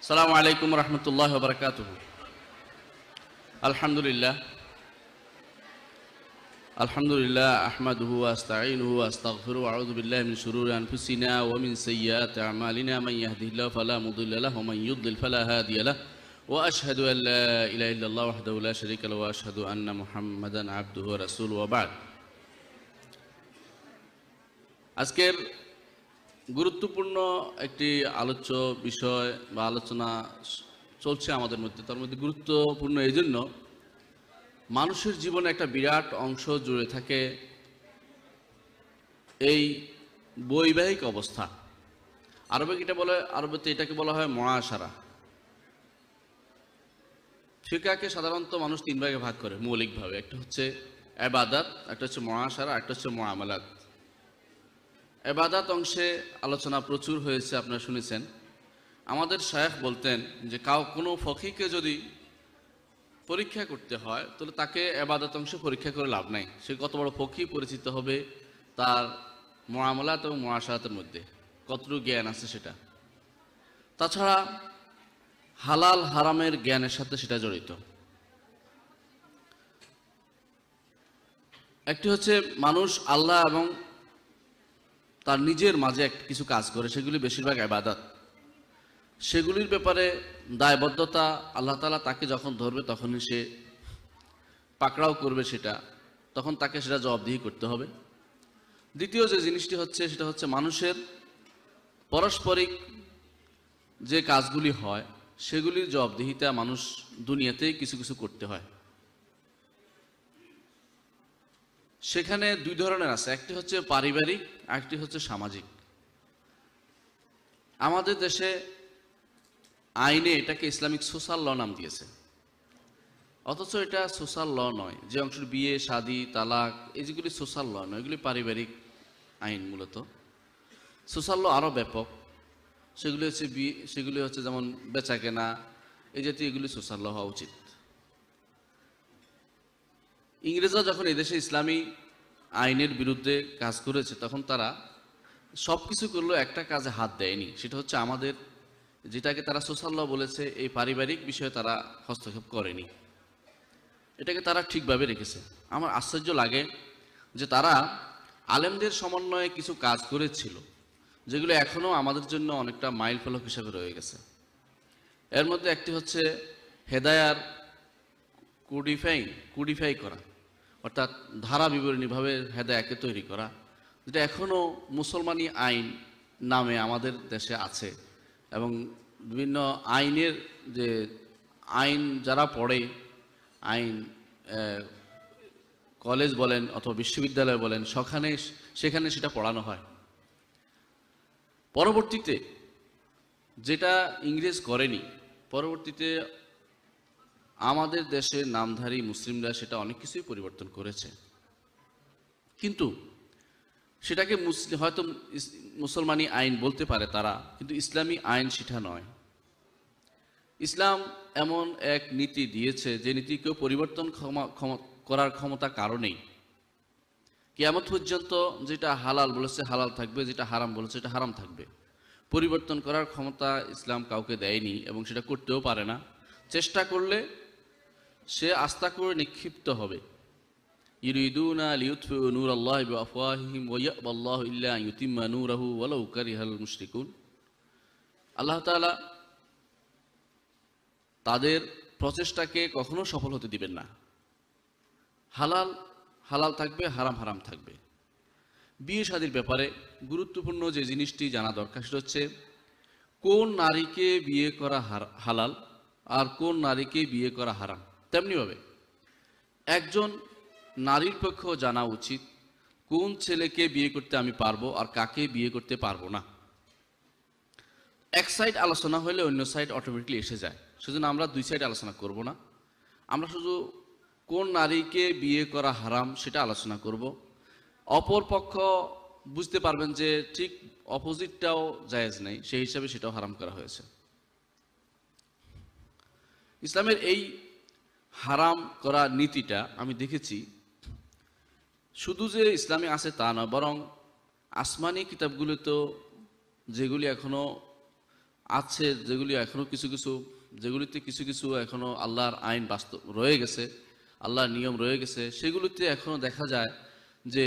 السلام عليكم ورحمة الله وبركاته الحمد لله الحمد لله أحمده وأستعينه وأستغفره وأعوذ بالله من شرور أنفسنا ومن سيئات أعمالنا من يهده الله فلا مضل له ومن يضلل فلا هادي له وأشهد أن لا إله إلا الله وحده لا شريك له وأشهد أن محمدا عبده ورسوله وبعد أذكر গুরুত্বপূর্ণ একটি আলোচ্য বিষয় বা আলোচনা চলছে আমাদের মধ্যে তার মধ্যে গুরুত্বপূর্ণ এই জন্য মানুষের জীবনে একটা বিরাট অংশ জুড়ে থাকে এই বৈবাহিক অবস্থা আরবে এটা বলে আরবেতে এটাকে বলা হয় মহাসারা ফিকাকে সাধারণত মানুষ তিন ভাগে ভাগ করে মৌলিকভাবে একটা হচ্ছে অ্যাবাদাত একটা হচ্ছে মহাসারা একটা হচ্ছে মহামালাত এবাদাত অংশে আলোচনা প্রচুর হয়েছে আপনারা শুনেছেন আমাদের শায়েখ বলতেন যে কাউ কোনো ফকিকে যদি পরীক্ষা করতে হয় তাহলে তাকে এবাদাত অংশে পরীক্ষা করে লাভ নাই সে কত বড় ফকি পরিচিত হবে তার মহামলাত এবং মহাসাহাতের মধ্যে কতটুকু জ্ঞান আছে সেটা তাছাড়া হালাল হারামের জ্ঞানের সাথে সেটা জড়িত একটি হচ্ছে মানুষ আল্লাহ এবং তার নিজের মাঝে একটা কিছু কাজ করে সেগুলি বেশিরভাগ আবাদত সেগুলির ব্যাপারে দায়বদ্ধতা আল্লাহ তালা তাকে যখন ধরবে তখনই সে পাকড়াও করবে সেটা তখন তাকে সেটা জবাবদিহি করতে হবে দ্বিতীয় যে জিনিসটি হচ্ছে সেটা হচ্ছে মানুষের পারস্পরিক যে কাজগুলি হয় সেগুলির জবাবদিহিতা মানুষ দুনিয়াতেই কিছু কিছু করতে হয় সেখানে দুই ধরনের আছে একটি হচ্ছে পারিবারিক একটি হচ্ছে সামাজিক আমাদের দেশে আইনে এটাকে ইসলামিক সোশ্যাল ল নাম দিয়েছে অথচ এটা সোশ্যাল ল নয় যে অংশ বিয়ে শাদি তালাক এই যেগুলি সোশ্যাল ল নয় এগুলি পারিবারিক আইন মূলত সোশ্যাল ল আরও ব্যাপক সেগুলি হচ্ছে বিয়ে সেগুলি হচ্ছে যেমন বেচা কেনা এই জাতীয় এগুলি সোশ্যাল ল হওয়া উচিত ইংরেজরা যখন এদেশে ইসলামী আইনের বিরুদ্ধে কাজ করেছে তখন তারা সব কিছু করলেও একটা কাজে হাত দেয়নি সেটা হচ্ছে আমাদের যেটাকে তারা সোশ্যাল ল বলেছে এই পারিবারিক বিষয়ে তারা হস্তক্ষেপ করেনি এটাকে তারা ঠিকভাবে রেখেছে আমার আশ্চর্য লাগে যে তারা আলেমদের সমন্বয়ে কিছু কাজ করেছিল যেগুলো এখনও আমাদের জন্য অনেকটা মাইল ফলক হিসাবে রয়ে গেছে এর মধ্যে একটি হচ্ছে হেদায়ার কুডিফাই কুডিফাই করা অর্থাৎ ধারা বিবরণীভাবে হেদায়াকে তৈরি করা যেটা এখনও মুসলমানি আইন নামে আমাদের দেশে আছে এবং বিভিন্ন আইনের যে আইন যারা পড়ে আইন কলেজ বলেন অথবা বিশ্ববিদ্যালয় বলেন সেখানে সেখানে সেটা পড়ানো হয় পরবর্তীতে যেটা ইংরেজ করেনি পরবর্তীতে আমাদের দেশের নামধারী মুসলিমরা সেটা অনেক কিছুই পরিবর্তন করেছে কিন্তু সেটাকে মুসলিম হয়তো মুসলমানি আইন বলতে পারে তারা কিন্তু ইসলামী আইন সেটা নয় ইসলাম এমন এক নীতি দিয়েছে যে নীতিকেও পরিবর্তন ক্ষমা করার ক্ষমতা কারণেই কেমন পর্যন্ত যেটা হালাল বলেছে হালাল থাকবে যেটা হারাম বলেছে এটা হারাম থাকবে পরিবর্তন করার ক্ষমতা ইসলাম কাউকে দেয়নি এবং সেটা করতেও পারে না চেষ্টা করলে সে আস্থা করে নিক্ষিপ্ত হবে আল্লাহ আল্লাহ তাআলা তাদের প্রচেষ্টাকে কখনো সফল হতে দিবেন না হালাল হালাল থাকবে হারাম হারাম থাকবে বিয়ে শাদির ব্যাপারে গুরুত্বপূর্ণ যে জিনিসটি জানা দরকার সেটা হচ্ছে কোন নারীকে বিয়ে করা হালাল আর কোন নারীকে বিয়ে করা হারাম তেমনিভাবে একজন নারীর পক্ষেও জানা উচিত কোন ছেলেকে বিয়ে করতে আমি পারবো আর কাকে বিয়ে করতে পারবো না এক সাইড আলোচনা হলে অন্য সাইড অটোমেটিকলি এসে যায় সেজন্য আমরা দুই সাইড আলোচনা করব না আমরা শুধু কোন নারীকে বিয়ে করা হারাম সেটা আলোচনা করব অপর পক্ষ বুঝতে পারবেন যে ঠিক অপোজিটটাও জায়েজ নেই সেই হিসাবে সেটাও হারাম করা হয়েছে ইসলামের এই হারাম করা নীতিটা আমি দেখেছি শুধু যে ইসলামে আছে তা না বরং আসমানি কিতাবগুলো তো যেগুলি এখনো আছে যেগুলি এখনো কিছু কিছু যেগুলিতে কিছু কিছু এখনও আল্লাহর আইন বাস্তব রয়ে গেছে আল্লাহর নিয়ম রয়ে গেছে সেগুলিতে এখনও দেখা যায় যে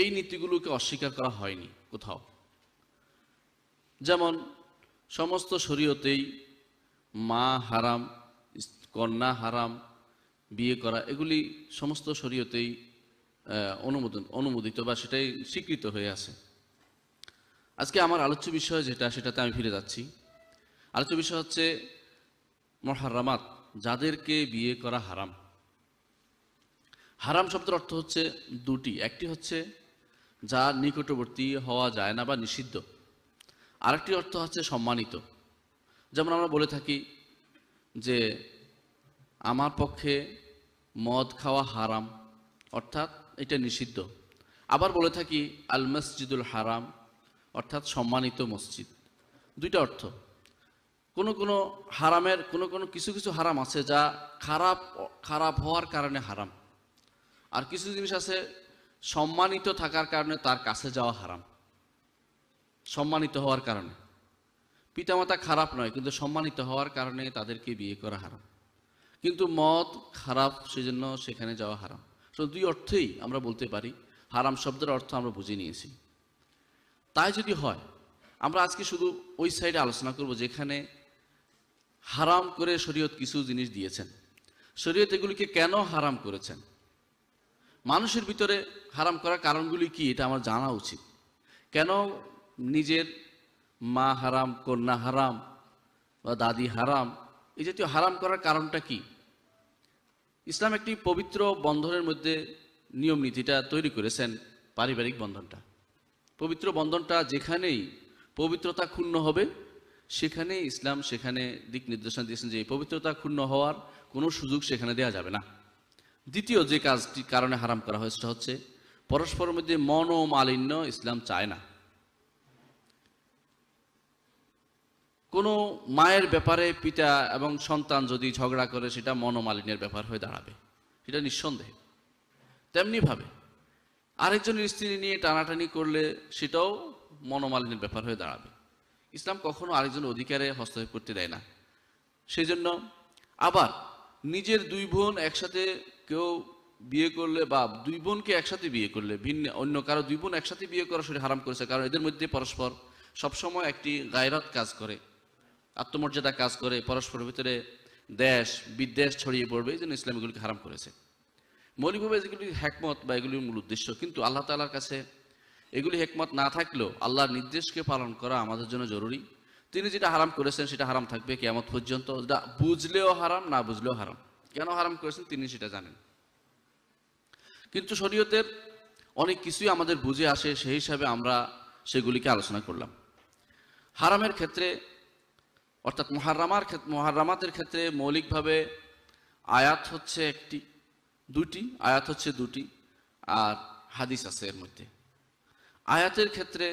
এই নীতিগুলোকে অস্বীকার করা হয়নি কোথাও যেমন সমস্ত শরীয়তেই মা হারাম কন্যা হারাম বিয়ে করা এগুলি সমস্ত শরীয়তেই অনুমোদন অনুমোদিত বা সেটাই স্বীকৃত হয়ে আছে আজকে আমার আলোচ্য বিষয় যেটা সেটাতে আমি ফিরে যাচ্ছি আলোচ্য বিষয় হচ্ছে মহারামাত যাদেরকে বিয়ে করা হারাম হারাম শব্দের অর্থ হচ্ছে দুটি একটি হচ্ছে যা নিকটবর্তী হওয়া যায় না বা নিষিদ্ধ আরেকটি অর্থ হচ্ছে সম্মানিত যেমন আমরা বলে থাকি যে আমার পক্ষে মদ খাওয়া হারাম অর্থাৎ এটা নিষিদ্ধ আবার বলে থাকি আল মসজিদুল হারাম অর্থাৎ সম্মানিত মসজিদ দুইটা অর্থ কোনো কোনো হারামের কোনো কোনো কিছু কিছু হারাম আছে যা খারাপ খারাপ হওয়ার কারণে হারাম আর কিছু জিনিস আছে সম্মানিত থাকার কারণে তার কাছে যাওয়া হারাম সম্মানিত হওয়ার কারণে পিতামাতা খারাপ নয় কিন্তু সম্মানিত হওয়ার কারণে তাদেরকে বিয়ে করা হারাম কিন্তু মদ খারাপ সেই জন্য সেখানে যাওয়া হারাম তো দুই অর্থেই আমরা বলতে পারি হারাম শব্দের অর্থ আমরা বুঝে নিয়েছি তাই যদি হয় আমরা আজকে শুধু ওই সাইডে আলোচনা করব যেখানে হারাম করে শরীয়ত কিছু জিনিস দিয়েছেন শরীয়ত এগুলিকে কেন হারাম করেছেন মানুষের ভিতরে হারাম করার কারণগুলি কি এটা আমার জানা উচিত কেন নিজের মা হারাম কন্যা হারাম বা দাদি হারাম এই জাতীয় হারাম করার কারণটা কি ইসলাম একটি পবিত্র বন্ধনের মধ্যে নিয়ম নীতিটা তৈরি করেছেন পারিবারিক বন্ধনটা পবিত্র বন্ধনটা যেখানেই পবিত্রতা ক্ষুণ্ণ হবে সেখানে ইসলাম সেখানে দিক নির্দেশনা দিয়েছেন যে এই পবিত্রতা ক্ষুণ্ণ হওয়ার কোনো সুযোগ সেখানে দেওয়া যাবে না দ্বিতীয় যে কাজটি কারণে হারাম করা হয় সেটা হচ্ছে পরস্পরের মধ্যে মন ও মালিন্য ইসলাম চায় না কোনো মায়ের ব্যাপারে পিতা এবং সন্তান যদি ঝগড়া করে সেটা মনোমালিনের ব্যাপার হয়ে দাঁড়াবে সেটা নিঃসন্দেহে তেমনিভাবে আরেকজনের স্ত্রী নিয়ে টানাটানি করলে সেটাও মনোমালিনের ব্যাপার হয়ে দাঁড়াবে ইসলাম কখনো আরেকজন অধিকারে হস্তক্ষেপ করতে দেয় না সেই জন্য আবার নিজের দুই বোন একসাথে কেউ বিয়ে করলে বা দুই বোনকে একসাথে বিয়ে করলে ভিন্ন অন্য কারো দুই বোন একসাথে বিয়ে করা সেটা হারাম করেছে কারণ এদের মধ্যে পরস্পর সবসময় একটি গায়রাত কাজ করে আত্মমর্যাদা কাজ করে পরস্পরের ভিতরে দেশ বিদ্বেষ ছড়িয়ে পড়বে এই জন্য ইসলাম এগুলিকে হারাম করেছে মৌলিকভাবে যেগুলি হ্যাকমত বা এগুলির মূল উদ্দেশ্য কিন্তু আল্লাহ তালার কাছে এগুলি হেকমত না থাকলেও আল্লাহর নির্দেশকে পালন করা আমাদের জন্য জরুরি তিনি যেটা হারাম করেছেন সেটা হারাম থাকবে কেমন পর্যন্ত যেটা বুঝলেও হারাম না বুঝলেও হারাম কেন হারাম করেছেন তিনি সেটা জানেন কিন্তু শরীয়তের অনেক কিছুই আমাদের বুঝে আসে সেই হিসাবে আমরা সেগুলিকে আলোচনা করলাম হারামের ক্ষেত্রে অর্থাৎ মহারামার মহারামাতের ক্ষেত্রে মৌলিকভাবে আয়াত হচ্ছে একটি দুটি আয়াত হচ্ছে দুটি আর হাদিস আছে এর মধ্যে আয়াতের ক্ষেত্রে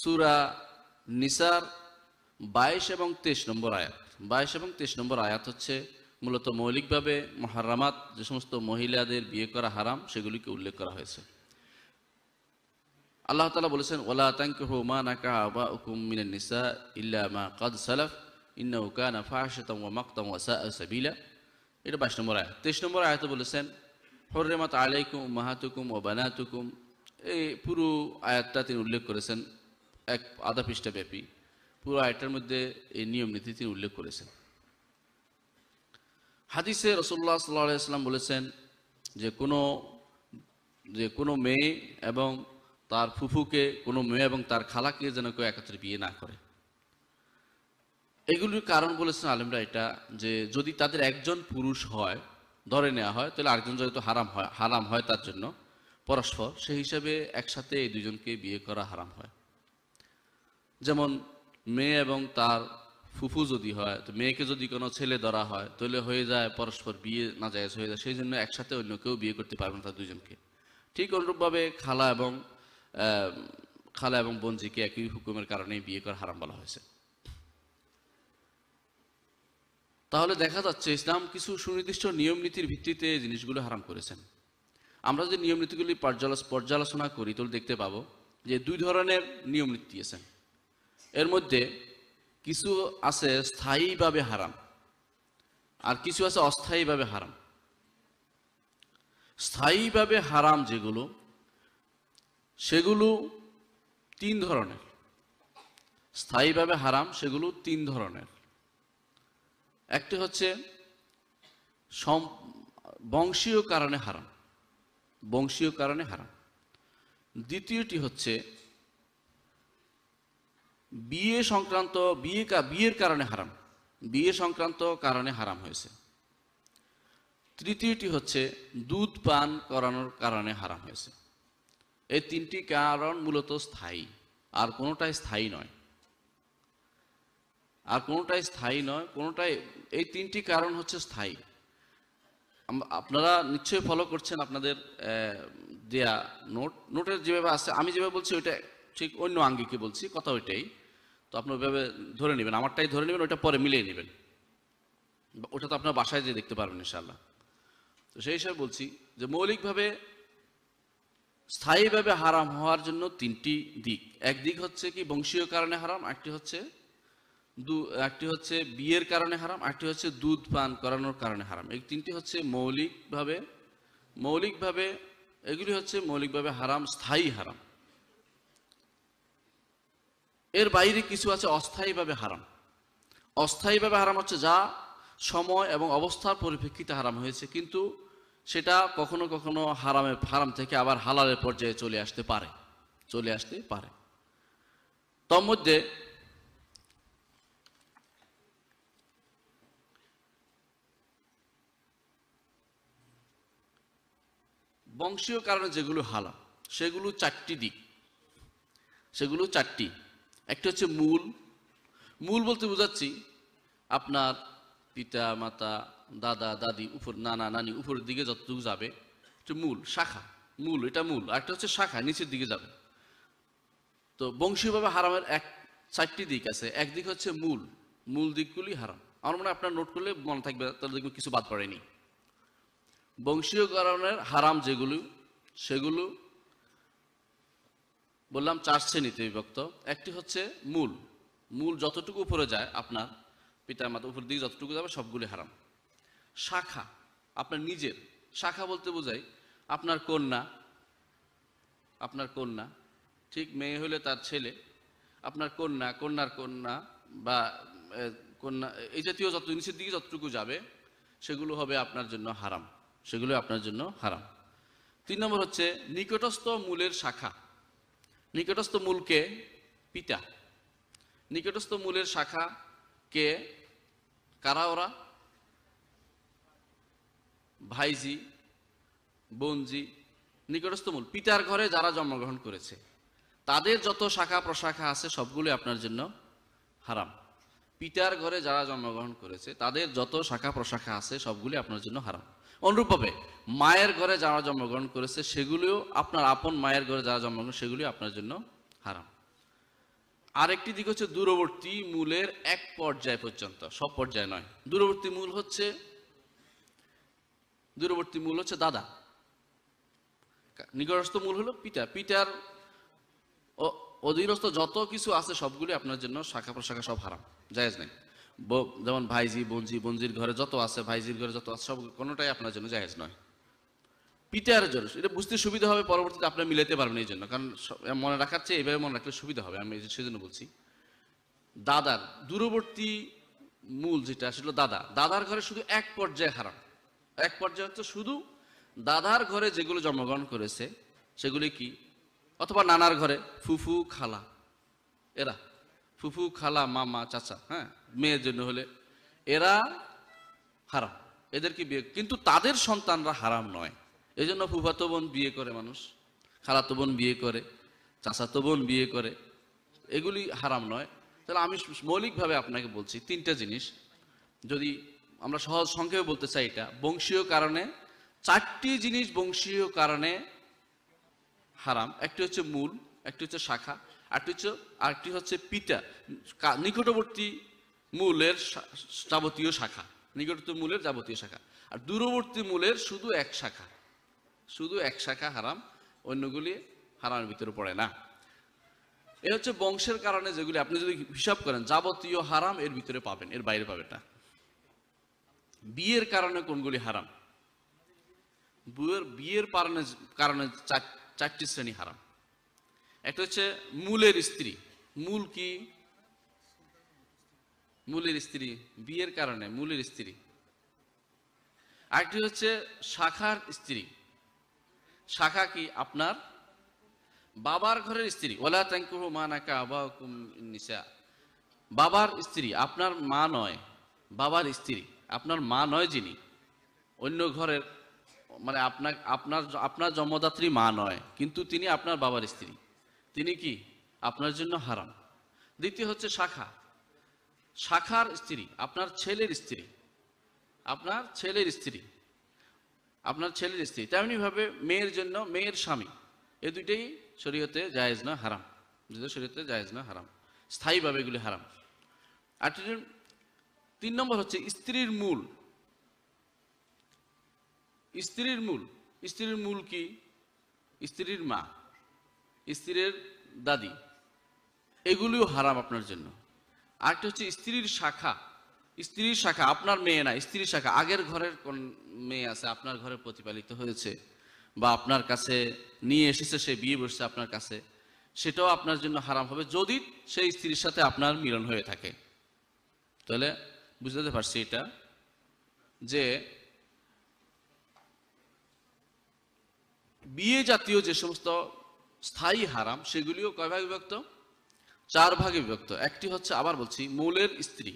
সুরা নিসার বাইশ এবং তেইশ নম্বর আয়াত বাইশ এবং তেইশ নম্বর আয়াত হচ্ছে মূলত মৌলিকভাবে মহারামাত যে সমস্ত মহিলাদের বিয়ে করা হারাম সেগুলিকে উল্লেখ করা হয়েছে আল্লাহ তালা বলেছেন ওলা তাঙ্কহ মা নাকা বা হুকুম মিনান নিসা ইল্লা মা কাদ সালাফ ইন্নাউ কানা ফাহশাতাম ওয়া মাকতাম ওয়া সাআ সাবিলা এটা বাইশ নম্বর আয়াত তেইশ নম্বর আয়াতে বলেছেন হররেমাত আলাইকুম মাহাতুকুম ও বানাতুকুম এই পুরো আয়াতটা তিনি উল্লেখ করেছেন এক আধা পৃষ্ঠা ব্যাপী পুরো আয়াতটার মধ্যে এই নিয়ম নীতি তিনি উল্লেখ করেছেন হাদিসে রসুল্লাহ সাল্লাহ সাল্লাম বলেছেন যে কোনো যে কোনো মেয়ে এবং তার ফুফুকে কোনো মেয়ে এবং তার খালাকে যেন কেউ একত্রে বিয়ে না করে এগুলির কারণ বলেছেন আলিমরা এটা যে যদি তাদের একজন পুরুষ হয় ধরে নেওয়া হয় তাহলে আরেকজন যেহেতু হারাম হয় হারাম হয় তার জন্য পরস্পর সেই হিসাবে একসাথে এই দুজনকে বিয়ে করা হারাম হয় যেমন মেয়ে এবং তার ফুফু যদি হয় তো মেয়েকে যদি কোনো ছেলে ধরা হয় তাহলে হয়ে যায় পরস্পর বিয়ে না যায় হয়ে যায় সেই জন্য একসাথে অন্য কেউ বিয়ে করতে পারবে না তার দুজনকে ঠিক অনুরূপভাবে খালা এবং খালা এবং বঞ্জিকে একই হুকুমের কারণে বিয়ে করা হারাম বলা হয়েছে তাহলে দেখা যাচ্ছে ইসলাম কিছু সুনির্দিষ্ট নিয়ম নীতির ভিত্তিতে জিনিসগুলো হারাম করেছেন আমরা যদি নিয়ম নীতিগুলি পর্যালোচনা করি তাহলে দেখতে পাবো যে দুই ধরনের নিয়ম নীতি আছে এর মধ্যে কিছু আছে স্থায়ীভাবে হারাম আর কিছু আছে অস্থায়ীভাবে হারাম স্থায়ীভাবে হারাম যেগুলো সেগুলো তিন ধরনের স্থায়ীভাবে হারাম সেগুলো তিন ধরনের একটি হচ্ছে বংশীয় কারণে হারাম বংশীয় কারণে হারাম দ্বিতীয়টি হচ্ছে বিয়ে সংক্রান্ত বিয়ে বিয়ের কারণে হারাম বিয়ে সংক্রান্ত কারণে হারাম হয়েছে তৃতীয়টি হচ্ছে দুধ পান করানোর কারণে হারাম হয়েছে এই তিনটি কারণ মূলত স্থায়ী আর কোনোটাই স্থায়ী নয় আর কোনোটাই স্থায়ী নয় কোনোটাই এই তিনটি কারণ হচ্ছে স্থায়ী আপনারা নিশ্চয়ই ফলো করছেন আপনাদের দেয়া নোট নোটের যেভাবে আছে আমি যেভাবে বলছি ওইটা ঠিক অন্য আঙ্গিকে বলছি কথা ওইটাই তো আপনি ওইভাবে ধরে নেবেন আমারটাই ধরে নেবেন ওইটা পরে মিলিয়ে নেবেন ওটা তো আপনার বাসায় যেয়ে দেখতে পারবেন ইনশাল্লাহ তো সেই হিসাবে বলছি যে মৌলিকভাবে স্থায়ীভাবে হারাম হওয়ার জন্য তিনটি দিক এক দিক হচ্ছে কি বংশীয় কারণে হারাম একটি হচ্ছে দু একটি হচ্ছে বিয়ের কারণে হারাম একটি হচ্ছে দুধ পান করানোর কারণে হারাম এই তিনটি হচ্ছে মৌলিকভাবে মৌলিকভাবে এগুলি হচ্ছে মৌলিকভাবে হারাম স্থায়ী হারাম এর বাইরে কিছু আছে অস্থায়ীভাবে হারাম অস্থায়ীভাবে হারাম হচ্ছে যা সময় এবং অবস্থার পরিপ্রেক্ষিতে হারাম হয়েছে কিন্তু সেটা কখনো কখনো হারামে হারাম থেকে আবার হালালের পর্যায়ে চলে আসতে পারে চলে আসতে পারে মধ্যে বংশীয় কারণে যেগুলো হালাল সেগুলো চারটি দিক সেগুলো চারটি একটি হচ্ছে মূল মূল বলতে বোঝাচ্ছি আপনার পিতা মাতা দাদা দাদি উপর নানা নানি উপরের দিকে যতটুকু যাবে এটা মূল শাখা মূল এটা মূল একটা হচ্ছে শাখা নিচের দিকে যাবে তো বংশীয়ভাবে হারামের এক চারটি দিক আছে একদিক হচ্ছে মূল মূল দিকগুলি হারাম আমার মনে আপনার নোট করলে মনে থাকবে তাহলে দেখবেন কিছু বাদ পড়েনি কারণের হারাম যেগুলো সেগুলো বললাম চার শ্রেণীতে বিভক্ত একটি হচ্ছে মূল মূল যতটুকু উপরে যায় আপনার পিতা মাতা উপর দিকে যতটুকু যাবে সবগুলি হারাম শাখা আপনার নিজের শাখা বলতে বোঝাই আপনার কন্যা আপনার কন্যা ঠিক মেয়ে হলে তার ছেলে আপনার কন্যা কন্যার কন্যা বা কন্যা এই জাতীয় যত নিচের দিকে যতটুকু যাবে সেগুলো হবে আপনার জন্য হারাম সেগুলো আপনার জন্য হারাম তিন নম্বর হচ্ছে নিকটস্থ মূলের শাখা নিকটস্থ মূলকে পিতা নিকটস্থ মূলের শাখাকে কারা ওরা ভাইজি বোনজি নিকটস্থমূল পিতার ঘরে যারা জন্মগ্রহণ করেছে তাদের যত শাখা প্রশাখা আছে সবগুলো আপনার জন্য হারাম পিতার ঘরে যারা জন্মগ্রহণ করেছে তাদের যত শাখা প্রশাখা আছে সবগুলি আপনার জন্য হারাম অনুরূপভাবে মায়ের ঘরে যারা জন্মগ্রহণ করেছে সেগুলিও আপনার আপন মায়ের ঘরে যারা জন্মগ্রহণ সেগুলি আপনার জন্য হারাম আরেকটি দিক হচ্ছে দূরবর্তী মূলের এক পর্যায় পর্যন্ত সব পর্যায় নয় দূরবর্তী মূল হচ্ছে দূরবর্তী মূল হচ্ছে দাদা নিকটস্থ মূল হলো পিতা পিতার অধীনস্থ যত কিছু আছে সবগুলি আপনার জন্য শাখা প্রশাখা সব হারাম জায়েজ নেই যেমন ভাইজি বঞ্জি বঞ্জির ঘরে যত আছে ভাইজির ঘরে যত আছে সব কোনোটাই আপনার জন্য জায়েজ নয় পিতার জন্য এটা বুঝতে সুবিধা হবে পরবর্তীতে আপনার মিলাতে পারবেন এই জন্য কারণ মনে রাখার চেয়ে এইভাবে মনে রাখলে সুবিধা হবে আমি সেজন্য বলছি দাদার দূরবর্তী মূল যেটা সেটা দাদা দাদার ঘরে শুধু এক পর্যায়ে হারাম এক পর্যায়ে হচ্ছে শুধু দাদার ঘরে যেগুলো জন্মগ্রহণ করেছে সেগুলি কি অথবা নানার ঘরে ফুফু খালা এরা ফুফু খালা মামা চাচা হ্যাঁ মেয়ের জন্য হলে এরা হারাম এদেরকে বিয়ে কিন্তু তাদের সন্তানরা হারাম নয় এই জন্য ফুফাতো বোন বিয়ে করে মানুষ খালাতো বোন বিয়ে করে চাচাতো বোন বিয়ে করে এগুলি হারাম নয় তাহলে আমি মৌলিকভাবে আপনাকে বলছি তিনটা জিনিস যদি আমরা সহজ সংক্ষেপে বলতে চাই এটা বংশীয় কারণে চারটি জিনিস বংশীয় কারণে হারাম একটি হচ্ছে মূল একটি হচ্ছে শাখা আরটি হচ্ছে আরেকটি হচ্ছে পিতা নিকটবর্তী মূলের যাবতীয় শাখা নিকটবর্তী মূলের যাবতীয় শাখা আর দূরবর্তী মূলের শুধু এক শাখা শুধু এক শাখা হারাম অন্যগুলি হারামের ভিতরে পড়ে না এ হচ্ছে বংশের কারণে যেগুলি আপনি যদি হিসাব করেন যাবতীয় হারাম এর ভিতরে পাবেন এর বাইরে পাবেন না বিয়ের কারণে কোনগুলি হারাম বিয়ের কারণে কারণে চারটি শ্রেণী হারাম একটা হচ্ছে মূলের স্ত্রী মূল কি মূলের স্ত্রী বিয়ের কারণে মূলের স্ত্রী আরেকটি হচ্ছে শাখার স্ত্রী শাখা কি আপনার বাবার ঘরের স্ত্রী ওলা তাঙ্কুহ মা নাকা আবা বাবার স্ত্রী আপনার মা নয় বাবার স্ত্রী আপনার মা নয় যিনি অন্য ঘরের মানে আপনার আপনার আপনার জন্মদাত্রী মা নয় কিন্তু তিনি আপনার বাবার স্ত্রী তিনি কি আপনার জন্য হারাম দ্বিতীয় হচ্ছে শাখা শাখার স্ত্রী আপনার ছেলের স্ত্রী আপনার ছেলের স্ত্রী আপনার ছেলের স্ত্রী তেমনিভাবে মেয়ের জন্য মেয়ের স্বামী এ দুইটাই শরীয়তে জায়েজ না হারাম শরীয়তে জায়েজ না হারাম স্থায়ীভাবে এগুলি হারাম আর তিন নম্বর হচ্ছে স্ত্রীর মূল স্ত্রীর মূল স্ত্রীর মূল কি স্ত্রীর মা স্ত্রীর দাদি এগুলিও হারাম আপনার জন্য আরেকটা হচ্ছে স্ত্রীর শাখা স্ত্রীর শাখা আপনার মেয়ে না স্ত্রীর শাখা আগের ঘরের কোন মেয়ে আছে আপনার ঘরে প্রতিপালিত হয়েছে বা আপনার কাছে নিয়ে এসেছে সে বিয়ে বসছে আপনার কাছে সেটাও আপনার জন্য হারাম হবে যদি সেই স্ত্রীর সাথে আপনার মিলন হয়ে থাকে তাহলে বুঝতে পারছি এটা যে বিয়ে জাতীয় যে সমস্ত স্থায়ী হারাম সেগুলিও কয় ভাগে বিভক্ত চার ভাগে বিভক্ত একটি হচ্ছে আবার বলছি মূলের স্ত্রী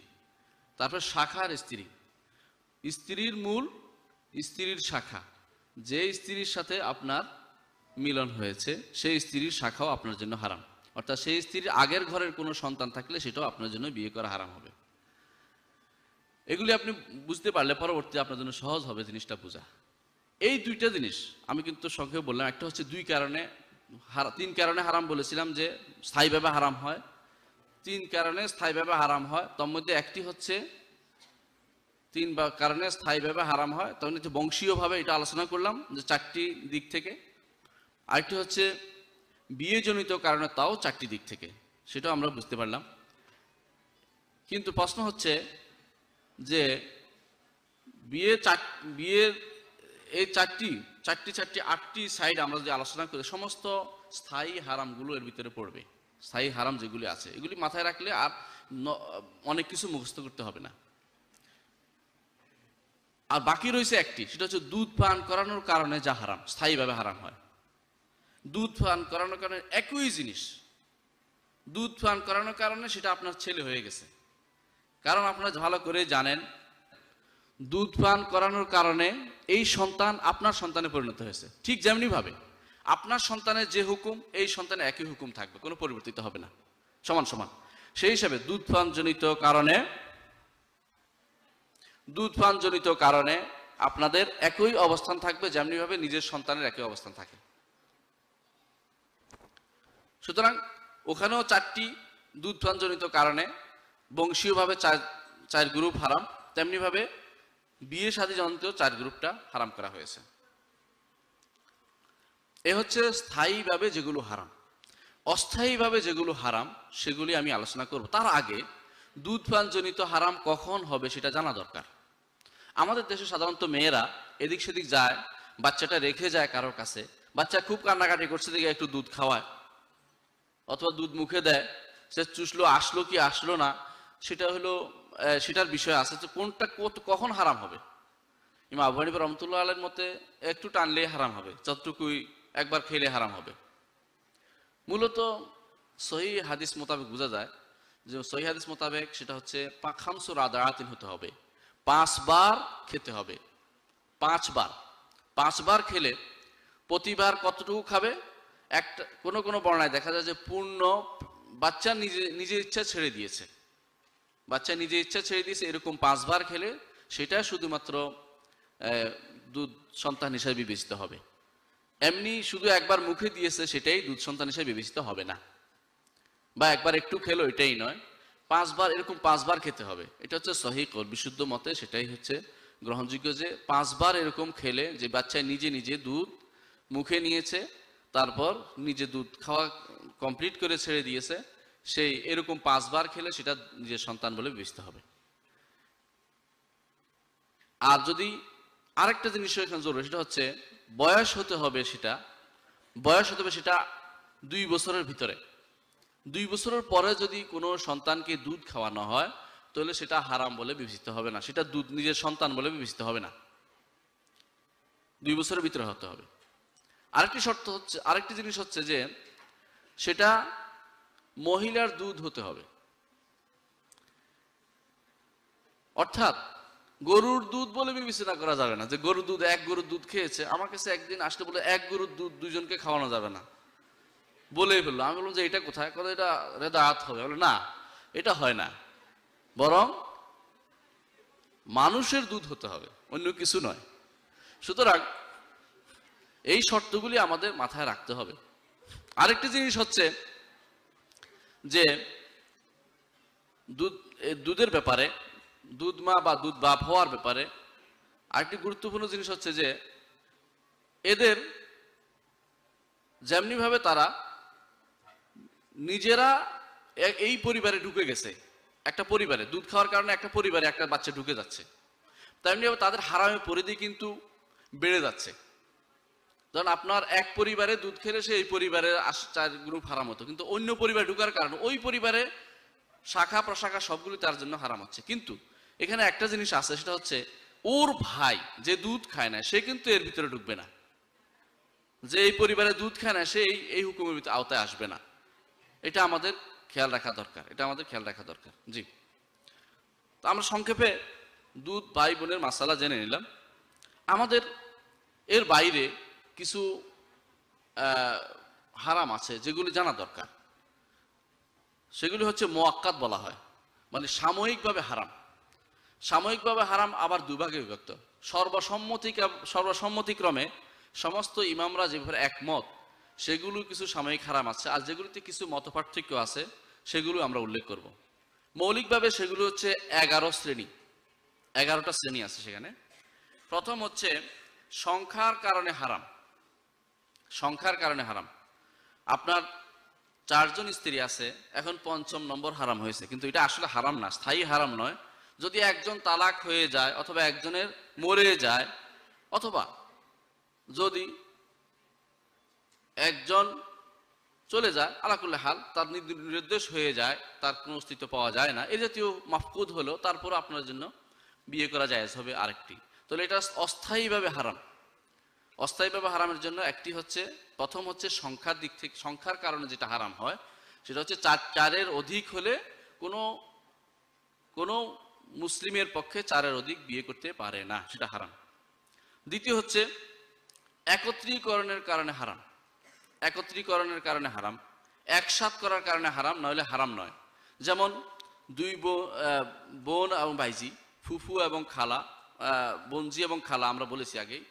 তারপরে শাখার স্ত্রী স্ত্রীর মূল স্ত্রীর শাখা যে স্ত্রীর সাথে আপনার মিলন হয়েছে সেই স্ত্রীর শাখাও আপনার জন্য হারাম অর্থাৎ সেই স্ত্রীর আগের ঘরের কোনো সন্তান থাকলে সেটাও আপনার জন্য বিয়ে করা হারাম হবে এগুলি আপনি বুঝতে পারলে পরবর্তী আপনার জন্য সহজ হবে জিনিসটা বোঝা এই দুইটা জিনিস আমি কিন্তু সংক্ষেপে বললাম একটা হচ্ছে দুই কারণে তিন কারণে হারাম বলেছিলাম যে স্থায়ীভাবে হারাম হয় তিন কারণে স্থায়ীভাবে হারাম হয় তার মধ্যে একটি হচ্ছে তিন বা কারণে স্থায়ীভাবে হারাম হয় তখন হচ্ছে বংশীয়ভাবে এটা আলোচনা করলাম যে চারটি দিক থেকে আরেকটি হচ্ছে বিয়েজনিত কারণে তাও চারটি দিক থেকে সেটাও আমরা বুঝতে পারলাম কিন্তু প্রশ্ন হচ্ছে যে বিয়ে বিয়ের এই চারটি চারটি চারটি আটটি সাইড আমরা যদি আলোচনা করি সমস্ত স্থায়ী হারামগুলো এর ভিতরে পড়বে স্থায়ী হারাম যেগুলি আছে এগুলি মাথায় রাখলে আর অনেক কিছু মুখস্থ করতে হবে না আর বাকি রয়েছে একটি সেটা হচ্ছে দুধ পান করানোর কারণে যা হারাম স্থায়ীভাবে হারাম হয় দুধ পান করানোর কারণে একই জিনিস দুধ পান করানোর কারণে সেটা আপনার ছেলে হয়ে গেছে কারণ আপনারা ভালো করে জানেন দুধ পান করানোর কারণে এই সন্তান আপনার সন্তানে পরিণত হয়েছে ঠিক যেমনিভাবে আপনার সন্তানের যে হুকুম এই সন্তানে একই হুকুম থাকবে কোনো পরিবর্তিত হবে না সমান সমান সেই হিসাবে দুধ পানজনিত কারণে দুধ পানজনিত কারণে আপনাদের একই অবস্থান থাকবে যেমনিভাবে নিজের সন্তানের একই অবস্থান থাকে সুতরাং ওখানেও চারটি দুধ পানজনিত কারণে বংশীয়ভাবে চার চার গ্রুপ হারাম তেমনিভাবে বিয়ে সাদী যন্ত্রেও চার গ্রুপটা হারাম করা হয়েছে এ হচ্ছে স্থায়ীভাবে যেগুলো হারাম অস্থায়ীভাবে যেগুলো হারাম সেগুলি আমি আলোচনা করব তার আগে দুধ পানজনিত হারাম কখন হবে সেটা জানা দরকার আমাদের দেশে সাধারণত মেয়েরা এদিক সেদিক যায় বাচ্চাটা রেখে যায় কারোর কাছে বাচ্চা খুব কান্নাকাটি করছে দেখে একটু দুধ খাওয়ায় অথবা দুধ মুখে দেয় সে চুষলো আসলো কি আসলো না সেটা হলো সেটার বিষয় আছে যে কোনটা কত কখন হারাম হবে ইমা আবু রহমতুল্লাহ আলের মতে একটু টানলে হারাম হবে যতটুকুই একবার খেলে হারাম হবে মূলত সহি হাদিস মোতাবেক বোঝা যায় যে সহি হাদিস মোতাবেক সেটা হচ্ছে রাদা আদায়াতিন হতে হবে পাঁচবার খেতে হবে পাঁচবার পাঁচবার খেলে প্রতিবার কতটুকু খাবে একটা কোনো কোনো বর্ণায় দেখা যায় যে পূর্ণ বাচ্চা নিজে নিজের ইচ্ছা ছেড়ে দিয়েছে বাচ্চা নিজে ইচ্ছা ছেড়ে দিয়েছে এরকম পাঁচবার খেলে সেটা শুধুমাত্র দুধ সন্তান হিসাবে বিবেচিত হবে এমনি শুধু একবার মুখে দিয়েছে সেটাই দুধ সন্তান হিসাবে বিবেচিত হবে না বা একবার একটু খেলো এটাই নয় পাঁচবার এরকম পাঁচবার খেতে হবে এটা হচ্ছে সহিকর বিশুদ্ধ মতে সেটাই হচ্ছে গ্রহণযোগ্য যে পাঁচবার এরকম খেলে যে বাচ্চা নিজে নিজে দুধ মুখে নিয়েছে তারপর নিজে দুধ খাওয়া কমপ্লিট করে ছেড়ে দিয়েছে সেই এরকম পাঁচবার খেলে সেটা নিজের সন্তান বলে বিবেচিত হবে আর যদি আরেকটা জিনিস এখানে জরুরি সেটা হচ্ছে বয়স হতে হবে সেটা বয়স হতে হবে সেটা দুই বছরের ভিতরে দুই বছরের পরে যদি কোনো সন্তানকে দুধ খাওয়ানো হয় তাহলে সেটা হারাম বলে বিবেচিত হবে না সেটা দুধ নিজের সন্তান বলে বিবেচিত হবে না দুই বছরের ভিতরে হতে হবে আরেকটি শর্ত হচ্ছে আরেকটি জিনিস হচ্ছে যে সেটা মহিলার দুধ হতে হবে অর্থাৎ গরুর দুধ বলে বিবেচনা করা যাবে না যে গরুর দুধ এক গরুর দুধ খেয়েছে আমার কাছে একদিন আসতে বলে এক গরুর দুধ দুজনকে খাওয়ানো যাবে না বলেই ফেললো আমি বললাম যে এটা কোথায় কথা এটা রেদাত হবে বলে না এটা হয় না বরং মানুষের দুধ হতে হবে অন্য কিছু নয় সুতরাং এই শর্তগুলি আমাদের মাথায় রাখতে হবে আরেকটি জিনিস হচ্ছে যে দুধ দুধের ব্যাপারে দুধ মা বা দুধ বাপ হওয়ার ব্যাপারে আরেকটি গুরুত্বপূর্ণ জিনিস হচ্ছে যে এদের যেমনিভাবে তারা নিজেরা এই পরিবারে ঢুকে গেছে একটা পরিবারে দুধ খাওয়ার কারণে একটা পরিবারে একটা বাচ্চা ঢুকে যাচ্ছে তেমনিভাবে তাদের হারামে পরিধি কিন্তু বেড়ে যাচ্ছে ধরুন আপনার এক পরিবারে দুধ খেলে সে এই পরিবারের চার গ্রুপ হারাম হতো কিন্তু অন্য পরিবারে ঢুকার কারণে ওই পরিবারে শাখা প্রশাখা সবগুলি তার জন্য হারাম হচ্ছে কিন্তু এখানে একটা জিনিস আছে সেটা হচ্ছে ওর ভাই যে দুধ খায় না সে কিন্তু এর ভিতরে ঢুকবে না যে এই পরিবারে দুধ খায় না সে এই হুকুমের ভিতরে আওতায় আসবে না এটা আমাদের খেয়াল রাখা দরকার এটা আমাদের খেয়াল রাখা দরকার জি তো আমরা সংক্ষেপে দুধ ভাই বোনের মাসালা জেনে নিলাম আমাদের এর বাইরে কিছু হারাম আছে যেগুলি জানা দরকার সেগুলি হচ্ছে মোয়াক্কাত বলা হয় মানে সাময়িকভাবে হারাম সাময়িকভাবে হারাম আবার দুভাগে বিভক্ত সর্বসম্মতি সর্বসম্মতিক্রমে সমস্ত ইমামরা যেভাবে একমত সেগুলো কিছু সাময়িক হারাম আছে আর যেগুলিতে কিছু মতপার্থক্য আছে সেগুলো আমরা উল্লেখ করব মৌলিকভাবে সেগুলো হচ্ছে এগারো শ্রেণী এগারোটা শ্রেণী আছে সেখানে প্রথম হচ্ছে সংখ্যার কারণে হারাম সংখ্যার কারণে হারাম আপনার চারজন স্ত্রী আছে এখন পঞ্চম নম্বর হারাম হয়েছে কিন্তু এটা আসলে হারাম না স্থায়ী হারাম নয় যদি একজন তালাক হয়ে যায় অথবা একজনের মরে যায় অথবা যদি একজন চলে যায় আলাকুল্লাহ হাল তার নির্দেশ হয়ে যায় তার কোনো অস্তিত্ব পাওয়া যায় না এ জাতীয় মাফকুদ হলো তারপর আপনার জন্য বিয়ে করা যায় হবে আরেকটি তাহলে এটা অস্থায়ীভাবে হারাম অস্থায়ীভাবে হারামের জন্য একটি হচ্ছে প্রথম হচ্ছে সংখ্যার দিক থেকে সংখ্যার কারণে যেটা হারাম হয় সেটা হচ্ছে চার চারের অধিক হলে কোনো কোনো মুসলিমের পক্ষে চারের অধিক বিয়ে করতে পারে না সেটা হারাম দ্বিতীয় হচ্ছে একত্রীকরণের কারণে হারাম একত্রীকরণের কারণে হারাম একসাথ করার কারণে হারাম নইলে হারাম নয় যেমন দুই বোন এবং ভাইজি ফুফু এবং খালা বোনজি এবং খালা আমরা বলেছি আগেই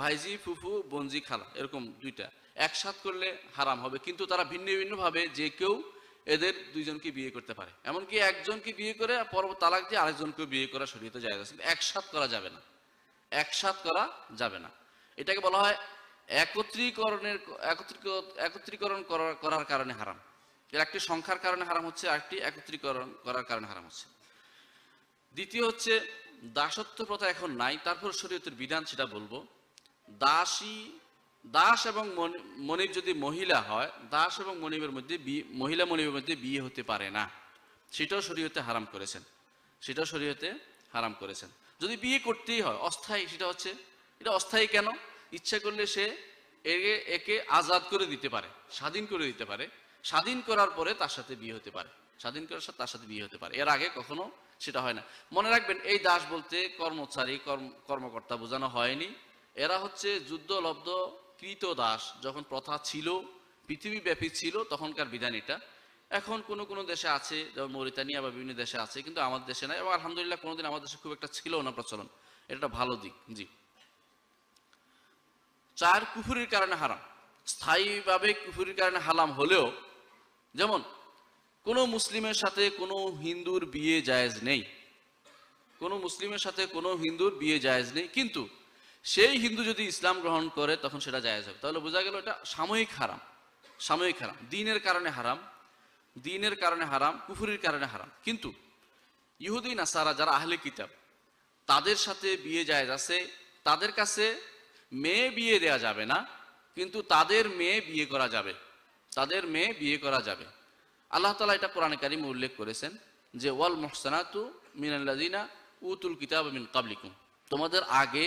ভাইজি ফুফু বঞ্জি খালা এরকম দুইটা একসাথ করলে হারাম হবে কিন্তু তারা ভিন্ন ভিন্নভাবে যে কেউ এদের দুইজনকে বিয়ে করতে পারে এমনকি একজনকে বিয়ে করে পরবর্তী তালাক দিয়ে আরেকজনকে বিয়ে করা সরিয়ে জায়গা কিন্তু একসাথ করা যাবে না একসাথ করা যাবে না এটাকে বলা হয় একত্রীকরণের একত্রীকরণ করার কারণে হারাম এর একটি সংখ্যার কারণে হারাম হচ্ছে আরেকটি একত্রীকরণ করার কারণে হারাম হচ্ছে দ্বিতীয় হচ্ছে দাসত্ব প্রথা এখন নাই তারপর শরীয়তের বিধান সেটা বলবো দাসী দাস এবং মনিব যদি মহিলা হয় দাস এবং মনিবের মধ্যে মহিলা মনিবের মধ্যে বিয়ে হতে পারে না সেটাও শরীয়তে হারাম করেছেন সেটাও শরীয়তে হারাম করেছেন যদি বিয়ে করতেই হয় অস্থায়ী সেটা হচ্ছে এটা অস্থায়ী কেন ইচ্ছা করলে সে একে একে আজাদ করে দিতে পারে স্বাধীন করে দিতে পারে স্বাধীন করার পরে তার সাথে বিয়ে হতে পারে স্বাধীন করে তার সাথে বিয়ে হতে পারে এর আগে কখনো সেটা হয় না মনে রাখবেন এই দাস বলতে কর্মচারী কর্মকর্তা বোঝানো হয়নি এরা হচ্ছে যুদ্ধ লব্ধ কৃত দাস যখন প্রথা ছিল পৃথিবীব্যাপী ছিল তখনকার বিধান এটা এখন কোন কোনো দেশে আছে যেমন মৌরিতানিয়া বা বিভিন্ন দেশে আছে কিন্তু আমাদের দেশে নাই এবং আলহামদুলিল্লাহ কোনোদিন আমাদের দেশে খুব একটা ছিল না প্রচলন এটা ভালো দিক জি চার কুফুরির কারণে হারাম স্থায়ীভাবে কুফুরির কারণে হালাম হলেও যেমন কোনো মুসলিমের সাথে কোনো হিন্দুর বিয়ে জায়েজ নেই কোনো মুসলিমের সাথে কোনো হিন্দুর বিয়ে জায়েজ নেই কিন্তু সেই হিন্দু যদি ইসলাম গ্রহণ করে তখন সেটা জায়েজ হবে তাহলে বোঝা গেল এটা সাময়িক হারাম সাময়িক হারাম দিনের কারণে হারাম দিনের কারণে হারাম কুফুরির কারণে হারাম কিন্তু ইহুদি নাসারা যারা আহলে কিতাব তাদের সাথে বিয়ে জায়েজ আছে তাদের কাছে মেয়ে বিয়ে দেয়া যাবে না কিন্তু তাদের মেয়ে বিয়ে করা যাবে তাদের মেয়ে বিয়ে করা যাবে আল্লাহ তালা এটা কোরআন কারিমে উল্লেখ করেছেন যে ওয়াল মোহসানাতু মিনাল্লাদিনা উতুল কিতাব মিন কাবলিকুম তোমাদের আগে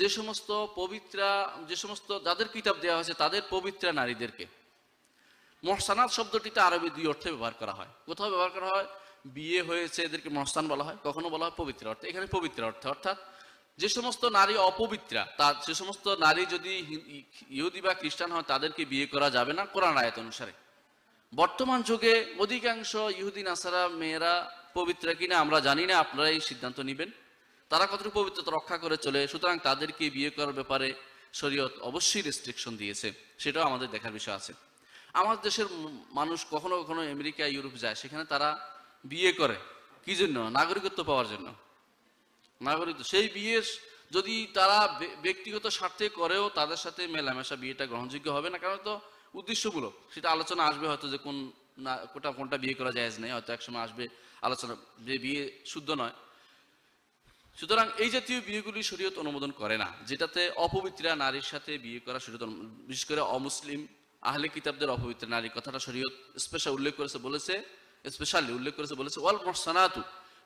যে সমস্ত পবিত্রা যে সমস্ত যাদের কিতাব দেওয়া হয়েছে তাদের পবিত্রা নারীদেরকে মহসানাত শব্দটিতে আরবি দুই অর্থে ব্যবহার করা হয় কোথাও ব্যবহার করা হয় বিয়ে হয়েছে এদেরকে মহসান বলা হয় কখনো বলা হয় পবিত্র অর্থে এখানে পবিত্র অর্থে অর্থাৎ যে সমস্ত নারী অপবিত্রা তার সে সমস্ত নারী যদি ইহুদি বা খ্রিস্টান হয় তাদেরকে বিয়ে করা যাবে না কোরআন আয়ত অনুসারে বর্তমান যুগে অধিকাংশ ইহুদিন আসারা মেয়েরা পবিত্র কিনা আমরা জানি না আপনারা এই সিদ্ধান্ত নেবেন তারা কতটুকু পবিত্রতা রক্ষা করে চলে সুতরাং তাদেরকে বিয়ে করার ব্যাপারে শরীয়ত অবশ্যই রেস্ট্রিকশন দিয়েছে সেটাও আমাদের দেখার বিষয় আছে আমার দেশের মানুষ কখনো কখনো আমেরিকা ইউরোপ যায় সেখানে তারা বিয়ে করে কি জন্য নাগরিকত্ব পাওয়ার জন্য নাগরিকত্ব সেই বিয়ের যদি তারা ব্যক্তিগত স্বার্থে করেও তাদের সাথে মেলামেশা বিয়েটা গ্রহণযোগ্য হবে না কারণ তো উদ্দেশ্যগুলো সেটা আলোচনা আসবে হয়তো যে কোন না কোটা কোনটা বিয়ে করা যায় নেই হয়তো একসময় আসবে আলোচনা যে বিয়ে শুদ্ধ নয় সুতরাং এই জাতীয় বিয়েগুলি শরীয়ত অনুমোদন করে না যেটাতে অপবিত্রা নারীর সাথে বিয়ে করা শরীয়ত বিশেষ করে অমুসলিম আহলে কিতাবদের অপবিত্র নারী কথাটা শরীয়ত স্পেশাল উল্লেখ করেছে বলেছে স্পেশালি উল্লেখ করেছে বলেছে ওয়াল মহসানাতু